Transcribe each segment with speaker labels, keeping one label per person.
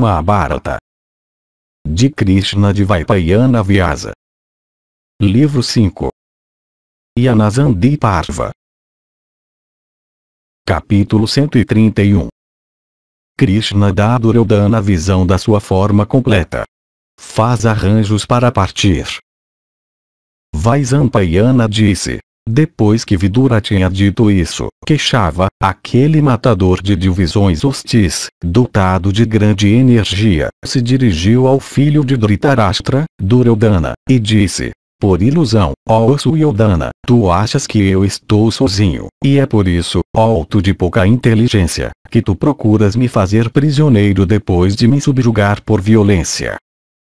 Speaker 1: Mahabharata. De Krishna de Vaipayana Vyasa. Livro 5. Yanazandi Parva. Capítulo 131. Krishna dá a Duryodhana a visão da sua forma completa. Faz arranjos para partir. Vaisampayana disse, depois que Vidura tinha dito isso, queixava, aquele matador de divisões hostis, dotado de grande energia, se dirigiu ao filho de Dhritarashtra, Duryodhana, e disse, por ilusão, ó Suryodhana, tu achas que eu estou sozinho, e é por isso, ó alto de pouca inteligência, que tu procuras me fazer prisioneiro depois de me subjugar por violência.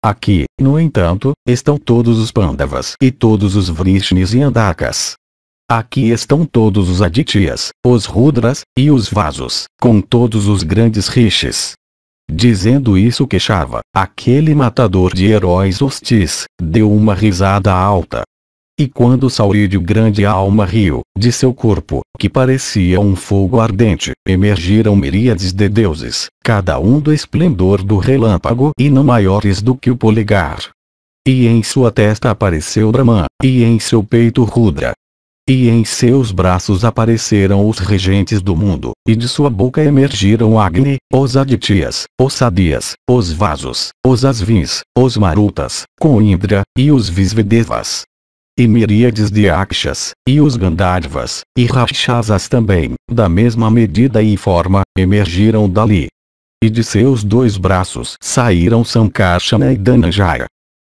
Speaker 1: Aqui, no entanto, estão todos os Pandavas e todos os Vrishnis e Andakas. Aqui estão todos os Adityas, os Rudras, e os Vasos, com todos os grandes rishis. Dizendo isso queixava, aquele matador de heróis hostis, deu uma risada alta. E quando Saurídio grande alma riu, de seu corpo, que parecia um fogo ardente, emergiram miríades de deuses, cada um do esplendor do relâmpago e não maiores do que o polegar. E em sua testa apareceu Brahma, e em seu peito Rudra, e em seus braços apareceram os regentes do mundo, e de sua boca emergiram Agni, os Aditias, os Sadias, os Vasos, os Asvins, os Marutas, com Indra e os Visvedevas. E miríades de Akshas, e os Gandharvas, e Rakshasas também, da mesma medida e forma, emergiram dali. E de seus dois braços saíram Sankarsana e Dananjaya.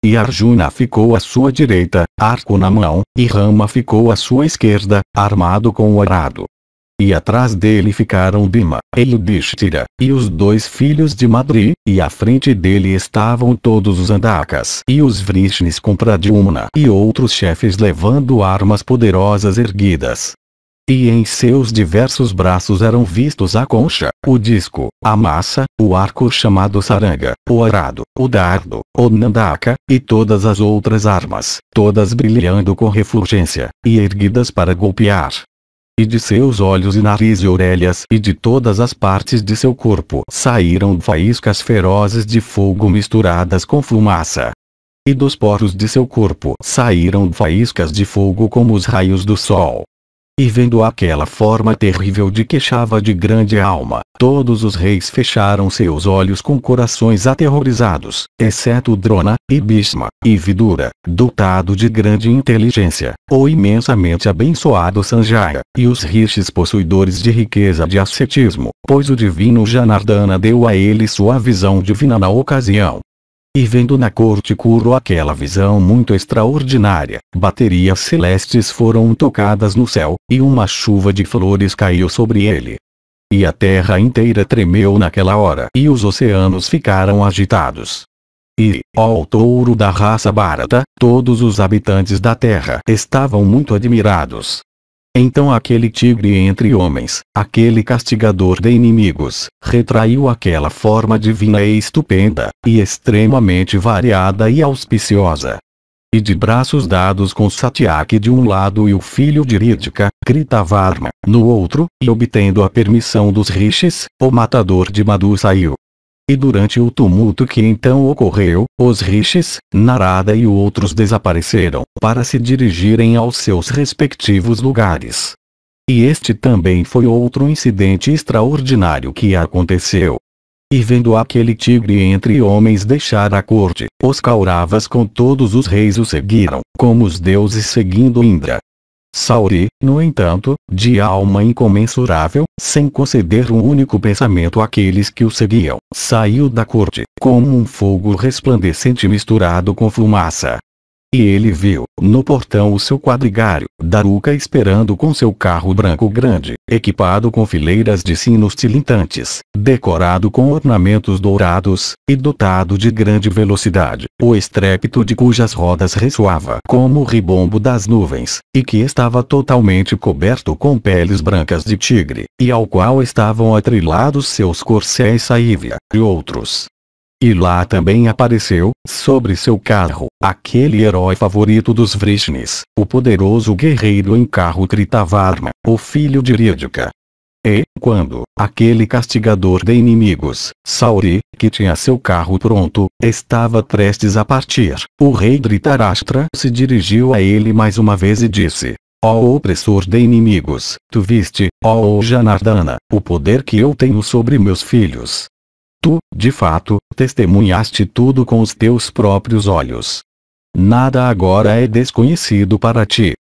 Speaker 1: E Arjuna ficou à sua direita, arco na mão, e Rama ficou à sua esquerda, armado com o arado. E atrás dele ficaram Bima, Yudhishthira, e os dois filhos de Madri, e à frente dele estavam todos os Andakas e os Vrishnis com Pradyumna e outros chefes levando armas poderosas erguidas e em seus diversos braços eram vistos a concha, o disco, a massa, o arco chamado saranga, o arado, o dardo, o nandaka, e todas as outras armas, todas brilhando com refulgência, e erguidas para golpear. E de seus olhos e nariz e orelhas e de todas as partes de seu corpo saíram faíscas ferozes de fogo misturadas com fumaça. E dos poros de seu corpo saíram faíscas de fogo como os raios do sol. E vendo aquela forma terrível de queixava de grande alma, todos os reis fecharam seus olhos com corações aterrorizados, exceto Drona, e Bhisma, e Vidura, dotado de grande inteligência, o imensamente abençoado Sanjaya, e os rishis possuidores de riqueza de ascetismo, pois o divino Janardana deu a ele sua visão divina na ocasião e vendo na corte curro aquela visão muito extraordinária, baterias celestes foram tocadas no céu, e uma chuva de flores caiu sobre ele. E a terra inteira tremeu naquela hora e os oceanos ficaram agitados. E, ó touro da raça Bharata, todos os habitantes da terra estavam muito admirados, então aquele tigre entre homens, aquele castigador de inimigos, retraiu aquela forma divina e estupenda, e extremamente variada e auspiciosa. E de braços dados com Satyaki de um lado e o filho de Ridika, Kritavarma, no outro, e obtendo a permissão dos rishis, o matador de Madhu saiu, e durante o tumulto que então ocorreu, os rishis, Narada e outros desapareceram para se dirigirem aos seus respectivos lugares. E este também foi outro incidente extraordinário que aconteceu. E vendo aquele tigre entre homens deixar a corte, os Kauravas com todos os reis o seguiram, como os deuses seguindo Indra, Sauri, no entanto, de alma incomensurável, sem conceder um único pensamento àqueles que o seguiam, saiu da corte, como um fogo resplandecente misturado com fumaça, e ele viu, no portão o seu quadrigário, Daruca esperando com seu carro branco grande, equipado com fileiras de sinos tilintantes, decorado com ornamentos dourados, e dotado de grande velocidade, o estrépito de cujas rodas ressoava como o ribombo das nuvens, e que estava totalmente coberto com peles brancas de tigre, e ao qual estavam atrilados seus corcéis saívia, e outros, e lá também apareceu, sobre seu carro, aquele herói favorito dos Vrishnis, o poderoso guerreiro em carro Kritavarma, o filho de Ridika. E, quando, aquele castigador de inimigos, Sauri, que tinha seu carro pronto, estava prestes a partir, o rei Dhritarashtra se dirigiu a ele mais uma vez e disse, Ó oh opressor de inimigos, tu viste, ó oh Janardana, o poder que eu tenho sobre meus filhos, Tu, de fato, testemunhaste tudo com os teus próprios olhos. Nada agora é desconhecido para ti.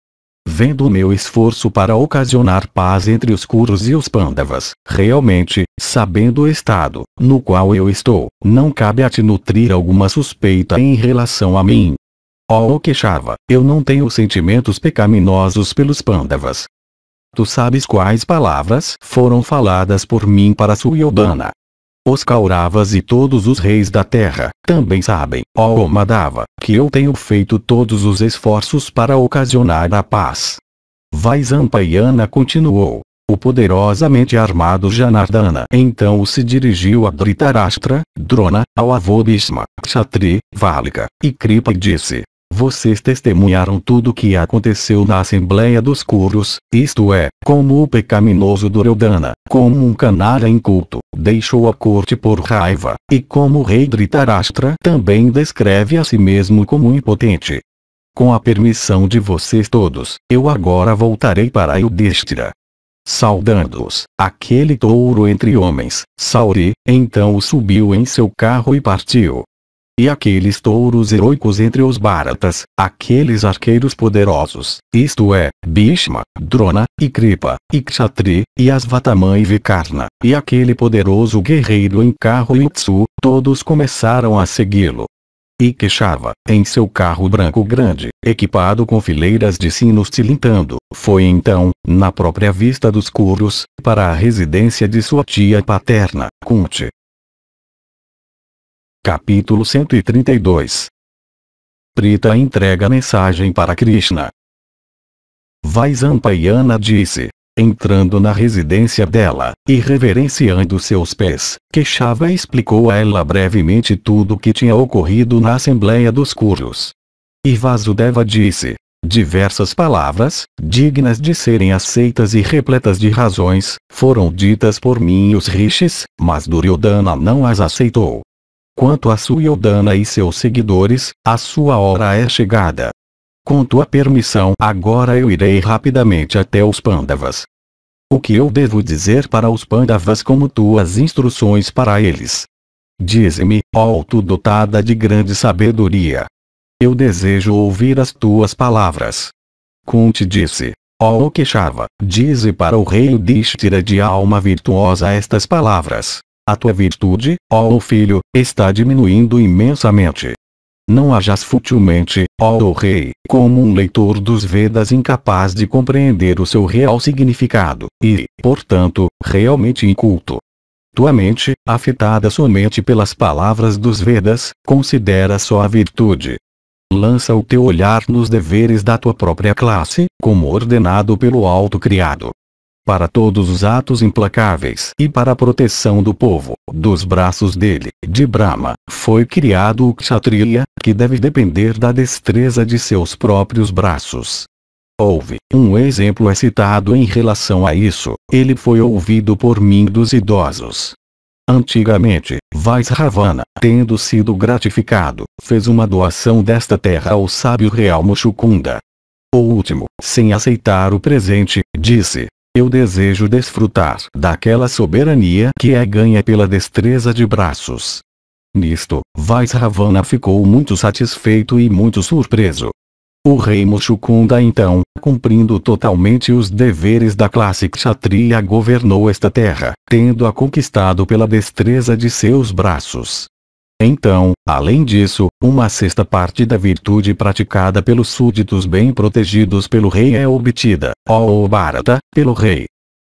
Speaker 1: Vendo o meu esforço para ocasionar paz entre os Kuros e os Pândavas, realmente, sabendo o estado no qual eu estou, não cabe a te nutrir alguma suspeita em relação a mim. Oh Keshava, eu não tenho sentimentos pecaminosos pelos Pândavas. Tu sabes quais palavras foram faladas por mim para Suryodhana, os Kauravas e todos os reis da terra, também sabem, ó Omadava, que eu tenho feito todos os esforços para ocasionar a paz. Vaisampayana continuou. O poderosamente armado Janardana então se dirigiu a Dhritarashtra, Drona, ao avô Bhishma, Kshatri, Valika, e Kripa e disse, vocês testemunharam tudo o que aconteceu na Assembleia dos Curos, isto é, como o pecaminoso Duryodhana, como um canalha inculto, deixou a corte por raiva, e como o rei Dhritarashtra também descreve a si mesmo como impotente. Com a permissão de vocês todos, eu agora voltarei para Yudhishthira. Saudando-os, aquele touro entre homens, Sauri, então o subiu em seu carro e partiu e aqueles touros heróicos entre os Bharatas, aqueles arqueiros poderosos, isto é, Bhishma, Drona, e Kripa, e Kshatri, e Asvatama e Vikarna, e aquele poderoso guerreiro em carro Yutsu, todos começaram a segui-lo. E queixava, em seu carro branco grande, equipado com fileiras de sinos tilintando, foi então, na própria vista dos curos, para a residência de sua tia paterna, Kunti, Capítulo 132 Prita entrega mensagem para Krishna. Vaisampayana disse, entrando na residência dela, e reverenciando seus pés, Queixava explicou a ela brevemente tudo o que tinha ocorrido na Assembleia dos curios. E Vasudeva disse, Diversas palavras, dignas de serem aceitas e repletas de razões, foram ditas por mim e os rishis, mas Duryodhana não as aceitou. Quanto a Suyodana e seus seguidores, a sua hora é chegada. Com tua permissão agora eu irei rapidamente até os Pandavas. O que eu devo dizer para os Pandavas como tuas instruções para eles? Dize-me, ó tu dotada de grande sabedoria. Eu desejo ouvir as tuas palavras. Kunti disse, ó Keshava, dize para o rei Udishtira de alma virtuosa estas palavras a tua virtude, ó filho, está diminuindo imensamente. Não ajas futilmente, ó rei, como um leitor dos Vedas incapaz de compreender o seu real significado, e, portanto, realmente inculto. Tua mente, afetada somente pelas palavras dos Vedas, considera só a virtude. Lança o teu olhar nos deveres da tua própria classe, como ordenado pelo Alto Criado, para todos os atos implacáveis e para a proteção do povo. Dos braços dele, de Brahma, foi criado o Kshatriya, que deve depender da destreza de seus próprios braços. Houve um exemplo é citado em relação a isso, ele foi ouvido por mim dos idosos. Antigamente, Vaisravana, tendo sido gratificado, fez uma doação desta terra ao sábio real Mushukunda. O último, sem aceitar o presente, disse, eu desejo desfrutar daquela soberania que é ganha pela destreza de braços. Nisto, Vaisravana ficou muito satisfeito e muito surpreso. O rei Mushukunda então, cumprindo totalmente os deveres da classe Kshatriya governou esta terra, tendo-a conquistado pela destreza de seus braços. Então, além disso, uma sexta parte da virtude praticada pelos súditos bem protegidos pelo rei é obtida, ó Bharata, pelo rei.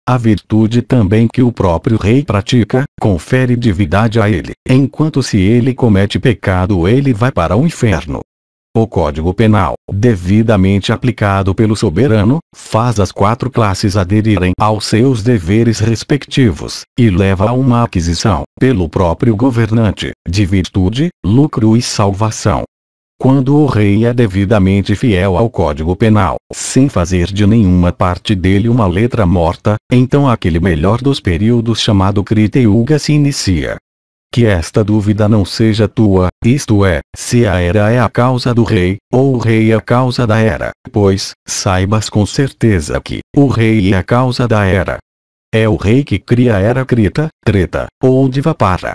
Speaker 1: A virtude também que o próprio rei pratica, confere divindade a ele, enquanto se ele comete pecado ele vai para o inferno. O Código Penal, devidamente aplicado pelo soberano, faz as quatro classes aderirem aos seus deveres respectivos, e leva a uma aquisição, pelo próprio governante, de virtude, lucro e salvação. Quando o rei é devidamente fiel ao Código Penal, sem fazer de nenhuma parte dele uma letra morta, então aquele melhor dos períodos chamado Criteuga se inicia, que esta dúvida não seja tua, isto é, se a era é a causa do rei, ou o rei é a causa da era, pois, saibas com certeza que, o rei é a causa da era. É o rei que cria a era krita, Treta, ou Divapara.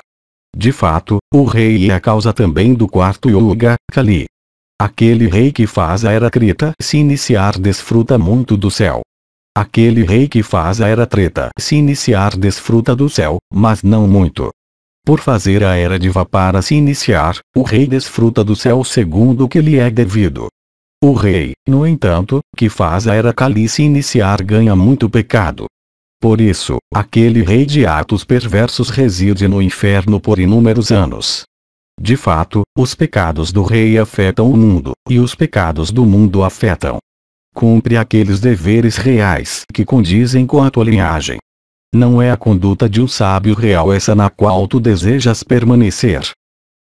Speaker 1: De fato, o rei é a causa também do quarto Yoga, Kali. Aquele rei que faz a era krita, se iniciar desfruta muito do céu, Aquele rei que faz a era treta se iniciar desfruta do céu, mas não muito. Por fazer a era de Vapara se iniciar, o rei desfruta do céu segundo o que lhe é devido. O rei, no entanto, que faz a era Kali se iniciar ganha muito pecado. Por isso, aquele rei de atos perversos reside no inferno por inúmeros anos. De fato, os pecados do rei afetam o mundo, e os pecados do mundo afetam. Cumpre aqueles deveres reais que condizem com a tua linhagem. Não é a conduta de um sábio real essa na qual tu desejas permanecer.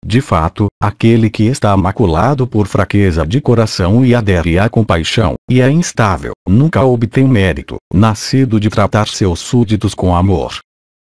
Speaker 1: De fato, aquele que está maculado por fraqueza de coração e adere à compaixão, e é instável, nunca obtém mérito, nascido de tratar seus súditos com amor.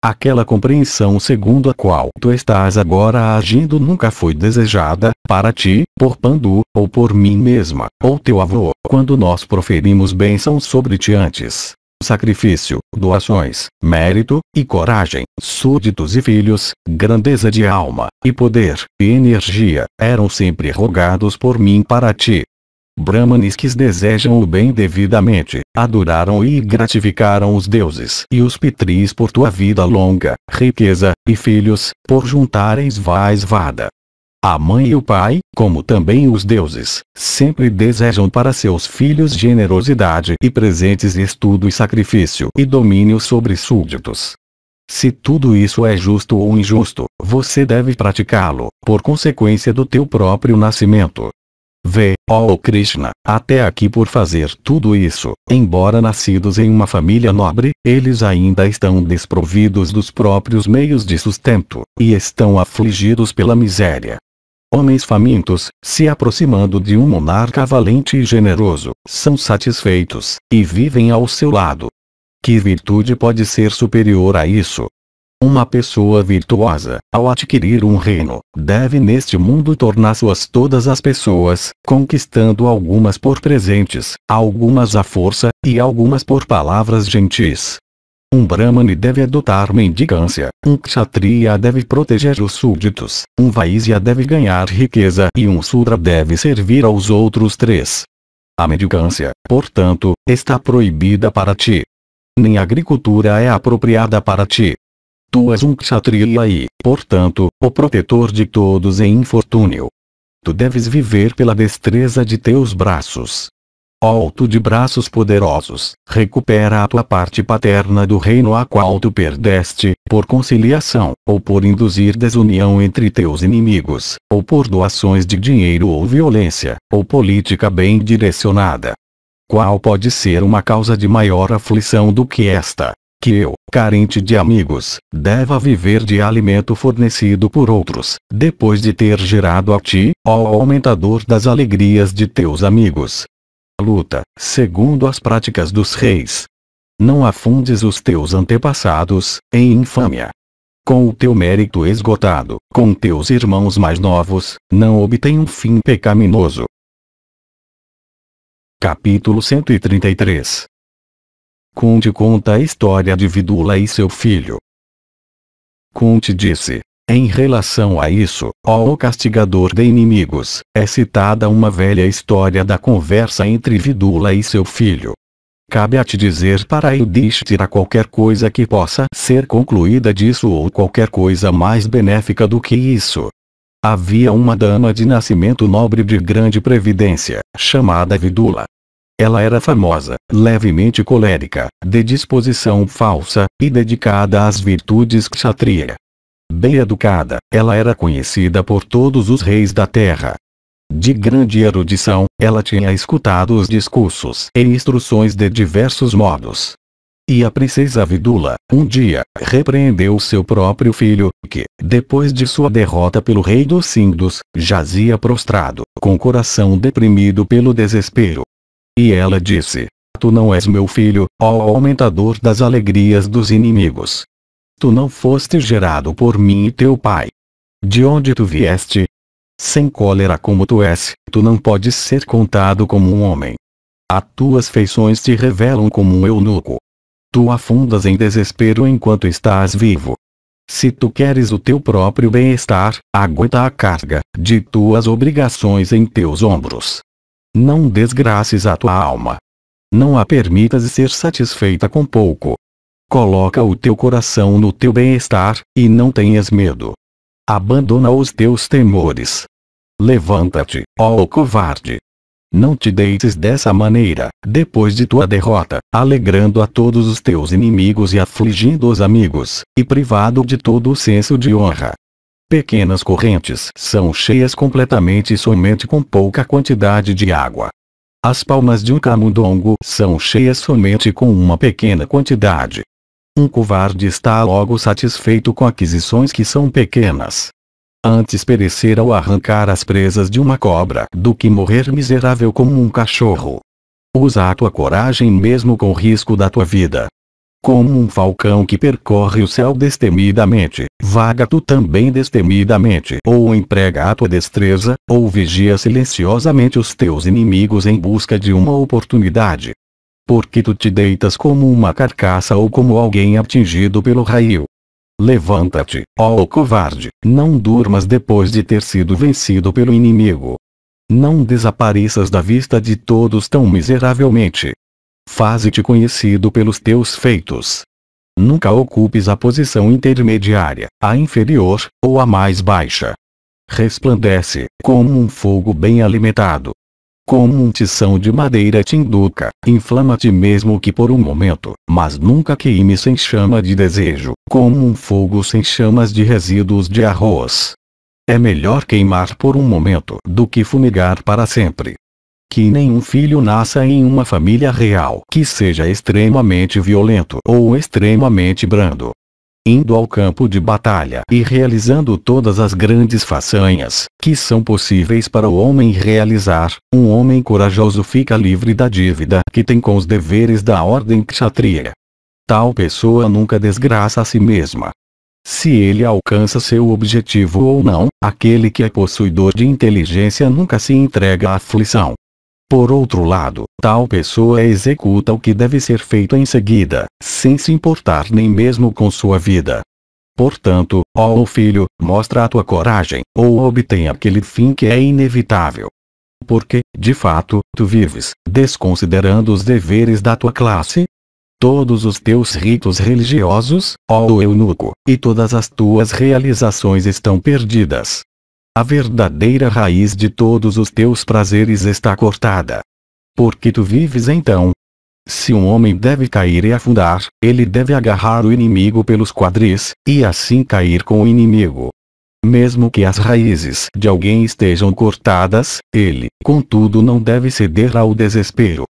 Speaker 1: Aquela compreensão segundo a qual tu estás agora agindo nunca foi desejada, para ti, por Pandu, ou por mim mesma, ou teu avô, quando nós proferimos bênção sobre ti antes sacrifício, doações, mérito, e coragem, súditos e filhos, grandeza de alma, e poder, e energia, eram sempre rogados por mim para ti. Brahmanesques que desejam o bem devidamente, adoraram e gratificaram os deuses e os pitris por tua vida longa, riqueza, e filhos, por juntareis vada. A mãe e o pai, como também os deuses, sempre desejam para seus filhos generosidade e presentes estudo e sacrifício e domínio sobre súditos. Se tudo isso é justo ou injusto, você deve praticá-lo, por consequência do teu próprio nascimento. Vê, ó oh Krishna, até aqui por fazer tudo isso, embora nascidos em uma família nobre, eles ainda estão desprovidos dos próprios meios de sustento, e estão afligidos pela miséria, Homens famintos, se aproximando de um monarca valente e generoso, são satisfeitos, e vivem ao seu lado. Que virtude pode ser superior a isso? Uma pessoa virtuosa, ao adquirir um reino, deve neste mundo tornar suas todas as pessoas, conquistando algumas por presentes, algumas à força, e algumas por palavras gentis, um Brahmane deve adotar mendicância, um Kshatriya deve proteger os súditos, um Vaisya deve ganhar riqueza e um Sudra deve servir aos outros três. A mendicância, portanto, está proibida para ti. Nem a agricultura é apropriada para ti. Tu és um Kshatriya e, portanto, o protetor de todos em é infortúnio. Tu deves viver pela destreza de teus braços, Alto de braços poderosos, recupera a tua parte paterna do reino a qual tu perdeste, por conciliação, ou por induzir desunião entre teus inimigos, ou por doações de dinheiro ou violência, ou política bem direcionada. Qual pode ser uma causa de maior aflição do que esta? que eu, carente de amigos, deva viver de alimento fornecido por outros, depois de ter gerado a ti, ó aumentador das alegrias de teus amigos, luta, segundo as práticas dos reis. Não afundes os teus antepassados, em infâmia. Com o teu mérito esgotado, com teus irmãos mais novos, não obtém um fim pecaminoso. Capítulo 133 Conte conta a história de Vidula e seu filho. Conte disse, em relação a isso, ó castigador de inimigos, é citada uma velha história da conversa entre Vidula e seu filho. Cabe a te dizer para Yudhishthira qualquer coisa que possa ser concluída disso ou qualquer coisa mais benéfica do que isso. Havia uma dama de nascimento nobre de grande previdência, chamada Vidula. Ela era famosa, levemente colérica, de disposição falsa, e dedicada às virtudes kshatriya. Bem educada, ela era conhecida por todos os reis da terra. De grande erudição, ela tinha escutado os discursos e instruções de diversos modos. E a princesa Vidula, um dia, repreendeu seu próprio filho, que, depois de sua derrota pelo rei dos Sindos, jazia prostrado, com o coração deprimido pelo desespero. E ela disse, Tu não és meu filho, ó aumentador das alegrias dos inimigos. Tu não foste gerado por mim e teu pai. De onde tu vieste? Sem cólera como tu és, tu não podes ser contado como um homem. As tuas feições te revelam como um eunuco. Tu afundas em desespero enquanto estás vivo. Se tu queres o teu próprio bem-estar, aguenta a carga de tuas obrigações em teus ombros. Não desgraces a tua alma. Não a permitas ser satisfeita com pouco, Coloca o teu coração no teu bem-estar, e não tenhas medo. Abandona os teus temores. Levanta-te, ó covarde. Não te deites dessa maneira, depois de tua derrota, alegrando a todos os teus inimigos e afligindo os amigos, e privado de todo o senso de honra. Pequenas correntes são cheias completamente somente com pouca quantidade de água. As palmas de um camundongo são cheias somente com uma pequena quantidade. Um covarde está logo satisfeito com aquisições que são pequenas. Antes perecer ao arrancar as presas de uma cobra do que morrer miserável como um cachorro. Usa a tua coragem mesmo com o risco da tua vida. Como um falcão que percorre o céu destemidamente, vaga tu também destemidamente, ou emprega a tua destreza, ou vigia silenciosamente os teus inimigos em busca de uma oportunidade porque tu te deitas como uma carcaça ou como alguém atingido pelo raio. Levanta-te, ó covarde, não durmas depois de ter sido vencido pelo inimigo. Não desapareças da vista de todos tão miseravelmente. Faze-te conhecido pelos teus feitos. Nunca ocupes a posição intermediária, a inferior, ou a mais baixa. Resplandece, como um fogo bem alimentado, como um tição de madeira tinduca, inflama-te mesmo que por um momento, mas nunca queime sem chama de desejo, como um fogo sem chamas de resíduos de arroz. É melhor queimar por um momento do que fumigar para sempre. Que nenhum filho nasça em uma família real que seja extremamente violento ou extremamente brando indo ao campo de batalha e realizando todas as grandes façanhas que são possíveis para o homem realizar, um homem corajoso fica livre da dívida que tem com os deveres da ordem kshatriya. Tal pessoa nunca desgraça a si mesma. Se ele alcança seu objetivo ou não, aquele que é possuidor de inteligência nunca se entrega à aflição, por outro lado, tal pessoa executa o que deve ser feito em seguida, sem se importar nem mesmo com sua vida. Portanto, ó filho, mostra a tua coragem, ou obtém aquele fim que é inevitável. Porque, de fato, tu vives, desconsiderando os deveres da tua classe, todos os teus ritos religiosos, ó eunuco, e todas as tuas realizações estão perdidas a verdadeira raiz de todos os teus prazeres está cortada. Porque tu vives então? Se um homem deve cair e afundar, ele deve agarrar o inimigo pelos quadris, e assim cair com o inimigo. Mesmo que as raízes de alguém estejam cortadas, ele, contudo, não deve ceder ao desespero.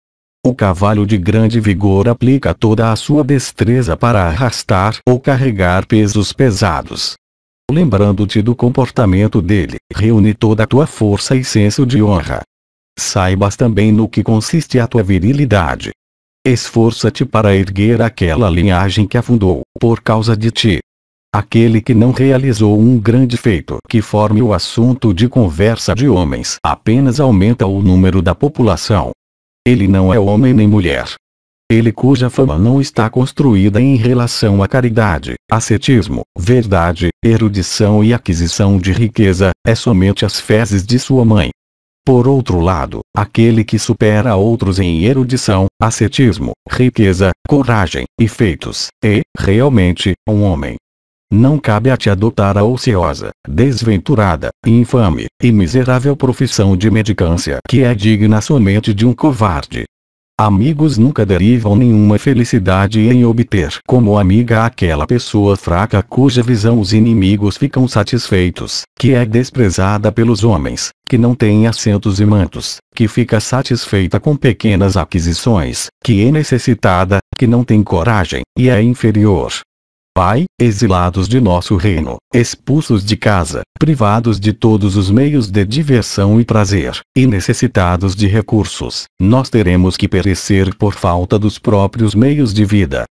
Speaker 1: O cavalo de grande vigor aplica toda a sua destreza para arrastar ou carregar pesos pesados lembrando-te do comportamento dele. Reúne toda a tua força e senso de honra. Saibas também no que consiste a tua virilidade. Esforça-te para erguer aquela linhagem que afundou por causa de ti. Aquele que não realizou um grande feito que forme o assunto de conversa de homens apenas aumenta o número da população. Ele não é homem nem mulher, ele cuja fama não está construída em relação à caridade, ascetismo, verdade, erudição e aquisição de riqueza, é somente as fezes de sua mãe. Por outro lado, aquele que supera outros em erudição, ascetismo, riqueza, coragem, e feitos, é, realmente, um homem. Não cabe a te adotar a ociosa, desventurada, infame e miserável profissão de medicância que é digna somente de um covarde, Amigos nunca derivam nenhuma felicidade em obter como amiga aquela pessoa fraca cuja visão os inimigos ficam satisfeitos, que é desprezada pelos homens, que não tem assentos e mantos, que fica satisfeita com pequenas aquisições, que é necessitada, que não tem coragem, e é inferior, Pai, exilados de nosso reino, expulsos de casa, privados de todos os meios de diversão e prazer, e necessitados de recursos, nós teremos que perecer por falta dos próprios meios de vida.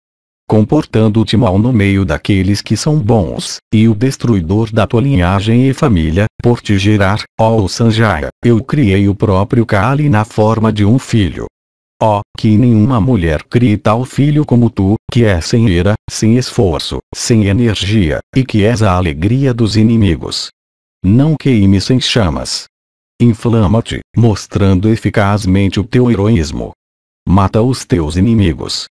Speaker 1: Comportando-te mal no meio daqueles que são bons, e o destruidor da tua linhagem e família, por te gerar, ó Sanjaya, eu criei o próprio Kali na forma de um filho, Oh, que nenhuma mulher crie tal filho como tu, que é sem ira, sem esforço, sem energia, e que és a alegria dos inimigos. Não queime sem chamas. Inflama-te, mostrando eficazmente o teu heroísmo. Mata os teus inimigos.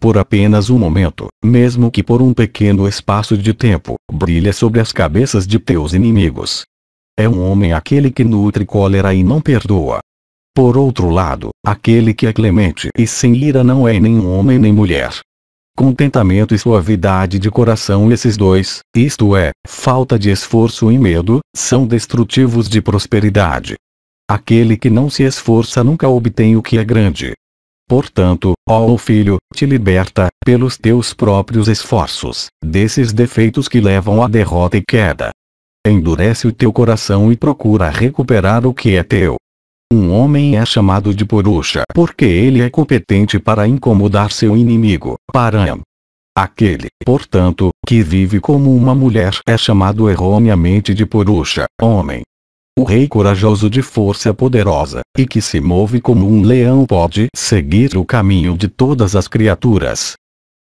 Speaker 1: Por apenas um momento, mesmo que por um pequeno espaço de tempo, brilha sobre as cabeças de teus inimigos. É um homem aquele que nutre cólera e não perdoa, por outro lado, aquele que é clemente e sem ira não é nem homem nem mulher. Contentamento e suavidade de coração esses dois, isto é, falta de esforço e medo, são destrutivos de prosperidade. Aquele que não se esforça nunca obtém o que é grande. Portanto, ó filho, te liberta, pelos teus próprios esforços, desses defeitos que levam à derrota e queda. Endurece o teu coração e procura recuperar o que é teu. Um homem é chamado de Purusha porque ele é competente para incomodar seu inimigo, Param. Aquele, portanto, que vive como uma mulher é chamado erroneamente de Purusha, homem. O rei corajoso de força poderosa, e que se move como um leão pode seguir o caminho de todas as criaturas.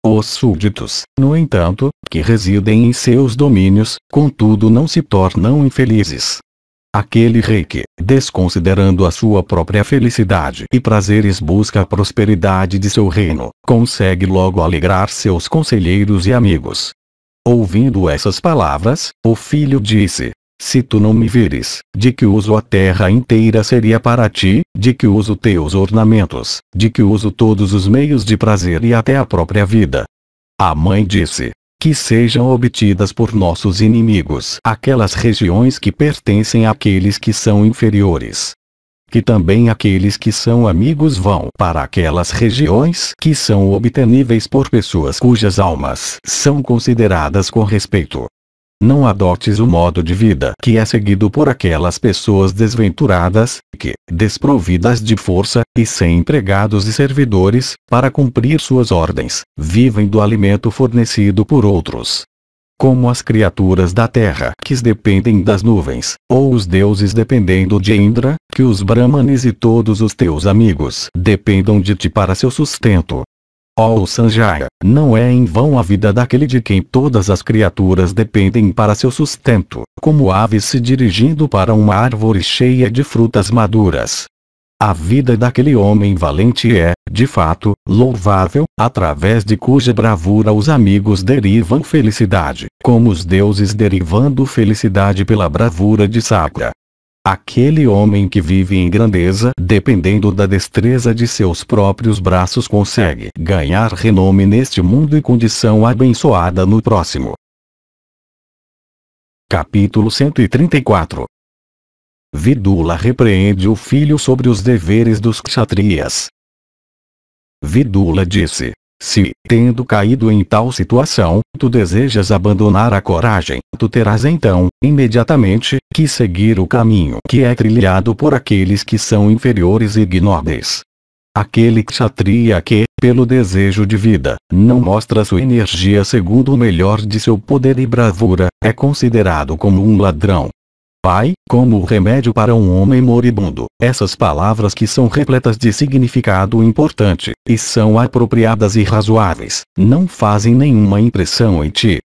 Speaker 1: Os súditos, no entanto, que residem em seus domínios, contudo não se tornam infelizes, Aquele rei que, desconsiderando a sua própria felicidade e prazeres busca a prosperidade de seu reino, consegue logo alegrar seus conselheiros e amigos. Ouvindo essas palavras, o filho disse, se tu não me vires, de que uso a terra inteira seria para ti, de que uso teus ornamentos, de que uso todos os meios de prazer e até a própria vida. A mãe disse, que sejam obtidas por nossos inimigos aquelas regiões que pertencem àqueles que são inferiores. Que também aqueles que são amigos vão para aquelas regiões que são obteníveis por pessoas cujas almas são consideradas com respeito. Não adotes o modo de vida que é seguido por aquelas pessoas desventuradas, que, desprovidas de força, e sem empregados e servidores, para cumprir suas ordens, vivem do alimento fornecido por outros. Como as criaturas da terra que dependem das nuvens, ou os deuses dependendo de Indra, que os brahmanes e todos os teus amigos dependam de ti para seu sustento, Oh Sanjaya, não é em vão a vida daquele de quem todas as criaturas dependem para seu sustento, como aves se dirigindo para uma árvore cheia de frutas maduras. A vida daquele homem valente é, de fato, louvável, através de cuja bravura os amigos derivam felicidade, como os deuses derivando felicidade pela bravura de Sakra. Aquele homem que vive em grandeza, dependendo da destreza de seus próprios braços consegue ganhar renome neste mundo e condição abençoada no próximo. Capítulo 134 Vidula repreende o filho sobre os deveres dos kshatriyas. Vidula disse, se, tendo caído em tal situação, tu desejas abandonar a coragem, tu terás então, imediatamente, que seguir o caminho que é trilhado por aqueles que são inferiores e ignóbeis. Aquele kshatriya que, pelo desejo de vida, não mostra sua energia segundo o melhor de seu poder e bravura, é considerado como um ladrão. Pai, como remédio para um homem moribundo. Essas palavras que são repletas de significado importante, e são apropriadas e razoáveis, não fazem nenhuma impressão em ti.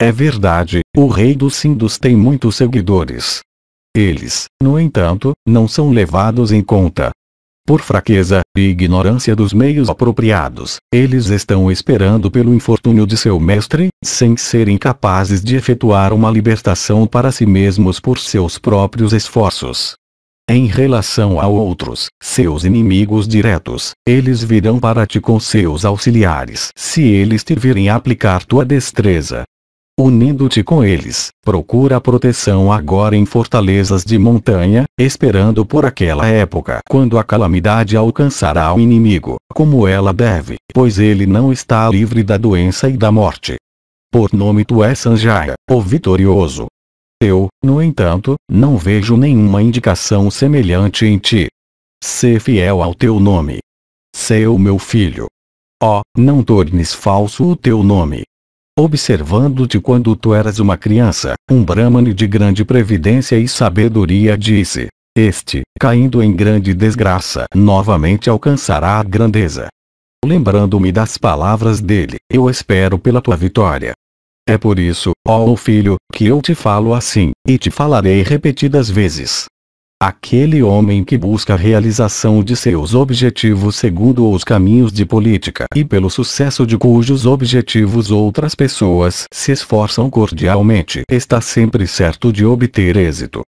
Speaker 1: É verdade, o rei dos Sindos tem muitos seguidores. Eles, no entanto, não são levados em conta. Por fraqueza e ignorância dos meios apropriados, eles estão esperando pelo infortúnio de seu mestre, sem serem capazes de efetuar uma libertação para si mesmos por seus próprios esforços. Em relação a outros, seus inimigos diretos, eles virão para ti com seus auxiliares se eles te virem aplicar tua destreza, unindo-te com eles, procura proteção agora em fortalezas de montanha, esperando por aquela época quando a calamidade alcançará o inimigo, como ela deve, pois ele não está livre da doença e da morte. Por nome tu és Sanjaya, o vitorioso. Eu, no entanto, não vejo nenhuma indicação semelhante em ti. Sê fiel ao teu nome. Sê o meu filho. Ó, oh, não tornes falso o teu nome, observando-te quando tu eras uma criança, um brahmane de grande previdência e sabedoria disse, este, caindo em grande desgraça, novamente alcançará a grandeza. Lembrando-me das palavras dele, eu espero pela tua vitória. É por isso, ó filho, que eu te falo assim, e te falarei repetidas vezes, Aquele homem que busca a realização de seus objetivos segundo os caminhos de política e pelo sucesso de cujos objetivos outras pessoas se esforçam cordialmente está sempre certo de obter êxito.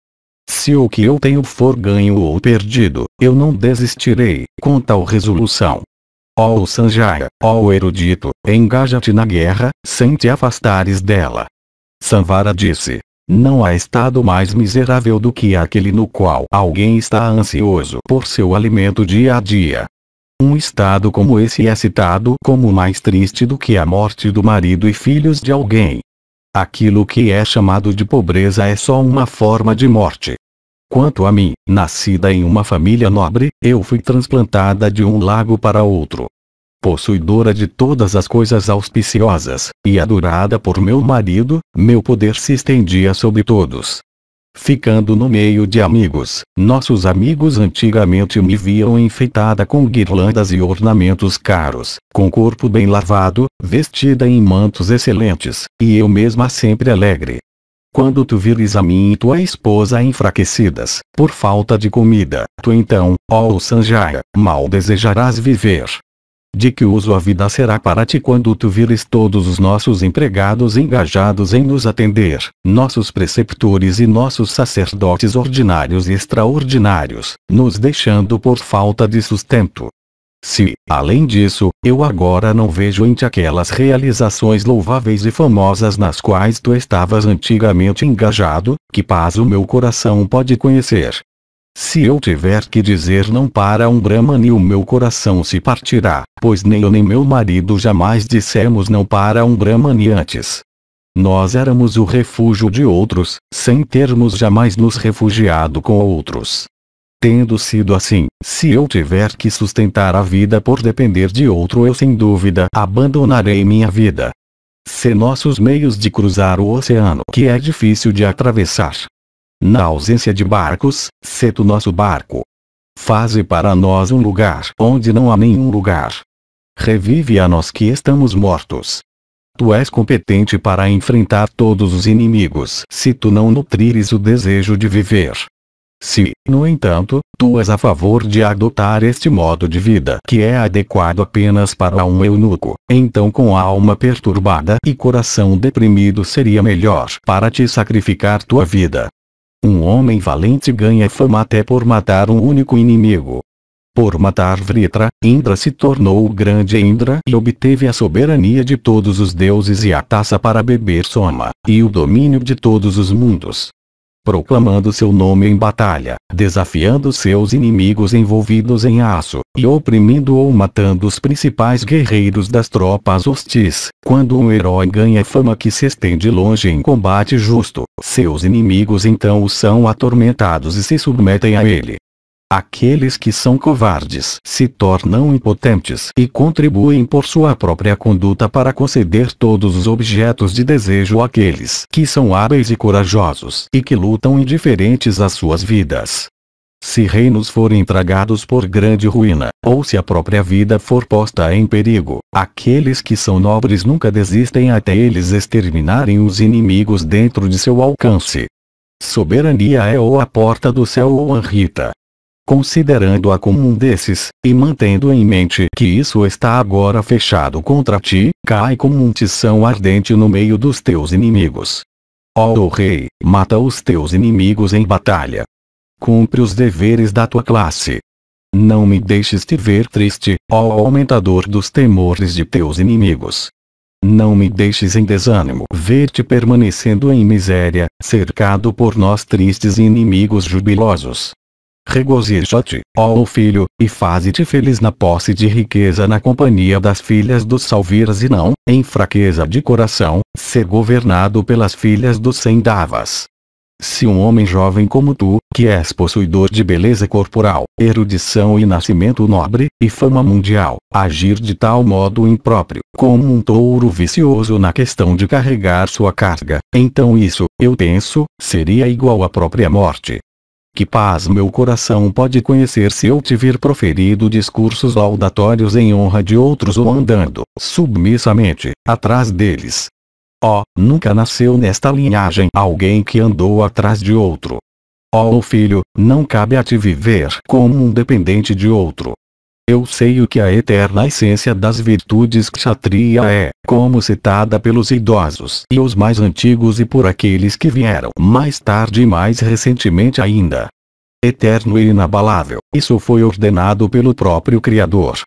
Speaker 1: Se o que eu tenho for ganho ou perdido, eu não desistirei, com tal resolução. Ó oh Sanjaya, ó oh erudito, engaja-te na guerra, sem te afastares dela. Sanvara disse, não há estado mais miserável do que aquele no qual alguém está ansioso por seu alimento dia a dia. Um estado como esse é citado como mais triste do que a morte do marido e filhos de alguém. Aquilo que é chamado de pobreza é só uma forma de morte. Quanto a mim, nascida em uma família nobre, eu fui transplantada de um lago para outro possuidora de todas as coisas auspiciosas, e adorada por meu marido, meu poder se estendia sobre todos. Ficando no meio de amigos, nossos amigos antigamente me viam enfeitada com guirlandas e ornamentos caros, com corpo bem lavado, vestida em mantos excelentes, e eu mesma sempre alegre. Quando tu vires a mim e tua esposa enfraquecidas, por falta de comida, tu então, ó Sanjaya, mal desejarás viver, de que uso a vida será para ti quando tu vires todos os nossos empregados engajados em nos atender, nossos preceptores e nossos sacerdotes ordinários e extraordinários, nos deixando por falta de sustento. Se, além disso, eu agora não vejo em ti aquelas realizações louváveis e famosas nas quais tu estavas antigamente engajado, que paz o meu coração pode conhecer, se eu tiver que dizer não para um Brahmani o meu coração se partirá, pois nem eu nem meu marido jamais dissemos não para um Brahmani antes. Nós éramos o refúgio de outros, sem termos jamais nos refugiado com outros. Tendo sido assim, se eu tiver que sustentar a vida por depender de outro eu sem dúvida abandonarei minha vida. Se nossos meios de cruzar o oceano que é difícil de atravessar, na ausência de barcos, cedo nosso barco. Faze para nós um lugar onde não há nenhum lugar. Revive a nós que estamos mortos. Tu és competente para enfrentar todos os inimigos se tu não nutrires o desejo de viver. Se, no entanto, tu és a favor de adotar este modo de vida que é adequado apenas para um eunuco, então com a alma perturbada e coração deprimido seria melhor para te sacrificar tua vida. Um homem valente ganha fama até por matar um único inimigo. Por matar Vritra, Indra se tornou o grande Indra e obteve a soberania de todos os deuses e a taça para beber Soma, e o domínio de todos os mundos proclamando seu nome em batalha, desafiando seus inimigos envolvidos em aço, e oprimindo ou matando os principais guerreiros das tropas hostis. Quando um herói ganha fama que se estende longe em combate justo, seus inimigos então o são atormentados e se submetem a ele, Aqueles que são covardes se tornam impotentes e contribuem por sua própria conduta para conceder todos os objetos de desejo àqueles que são hábeis e corajosos e que lutam indiferentes às suas vidas. Se reinos forem tragados por grande ruína, ou se a própria vida for posta em perigo, aqueles que são nobres nunca desistem até eles exterminarem os inimigos dentro de seu alcance. Soberania é ou a porta do céu ou a Rita considerando-a como um desses, e mantendo em mente que isso está agora fechado contra ti, cai como um tição ardente no meio dos teus inimigos. Ó oh, rei, mata os teus inimigos em batalha. Cumpre os deveres da tua classe. Não me deixes te ver triste, ó aumentador dos temores de teus inimigos. Não me deixes em desânimo ver-te permanecendo em miséria, cercado por nós tristes e inimigos jubilosos. Regozija-te, ó filho, e faze-te feliz na posse de riqueza na companhia das filhas dos Salviras e não, em fraqueza de coração, ser governado pelas filhas dos Sendavas. Se um homem jovem como tu, que és possuidor de beleza corporal, erudição e nascimento nobre, e fama mundial, agir de tal modo impróprio, como um touro vicioso na questão de carregar sua carga, então isso, eu penso, seria igual à própria morte que paz meu coração pode conhecer se eu tiver proferido discursos laudatórios em honra de outros ou andando, submissamente, atrás deles. Ó, oh, nunca nasceu nesta linhagem alguém que andou atrás de outro. Ó oh, filho, não cabe a ti viver como um dependente de outro, eu sei o que a eterna essência das virtudes kshatriya é, como citada pelos idosos e os mais antigos e por aqueles que vieram mais tarde e mais recentemente ainda. Eterno e inabalável, isso foi ordenado pelo próprio Criador.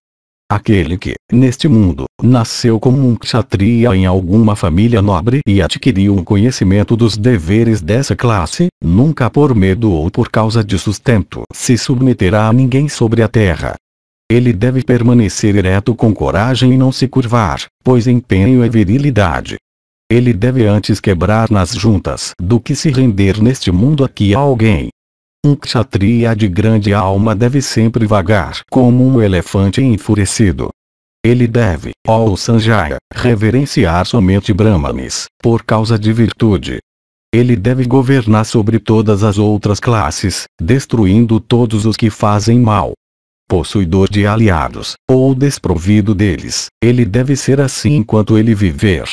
Speaker 1: Aquele que, neste mundo, nasceu como um kshatriya em alguma família nobre e adquiriu o conhecimento dos deveres dessa classe, nunca por medo ou por causa de sustento se submeterá a ninguém sobre a terra, ele deve permanecer ereto com coragem e não se curvar, pois empenho é virilidade. Ele deve antes quebrar nas juntas do que se render neste mundo aqui a alguém. Um kshatriya de grande alma deve sempre vagar como um elefante enfurecido. Ele deve, ó Sanjaya, reverenciar somente Brahmanes, por causa de virtude. Ele deve governar sobre todas as outras classes, destruindo todos os que fazem mal possuidor de aliados, ou desprovido deles. Ele deve ser assim enquanto ele viver.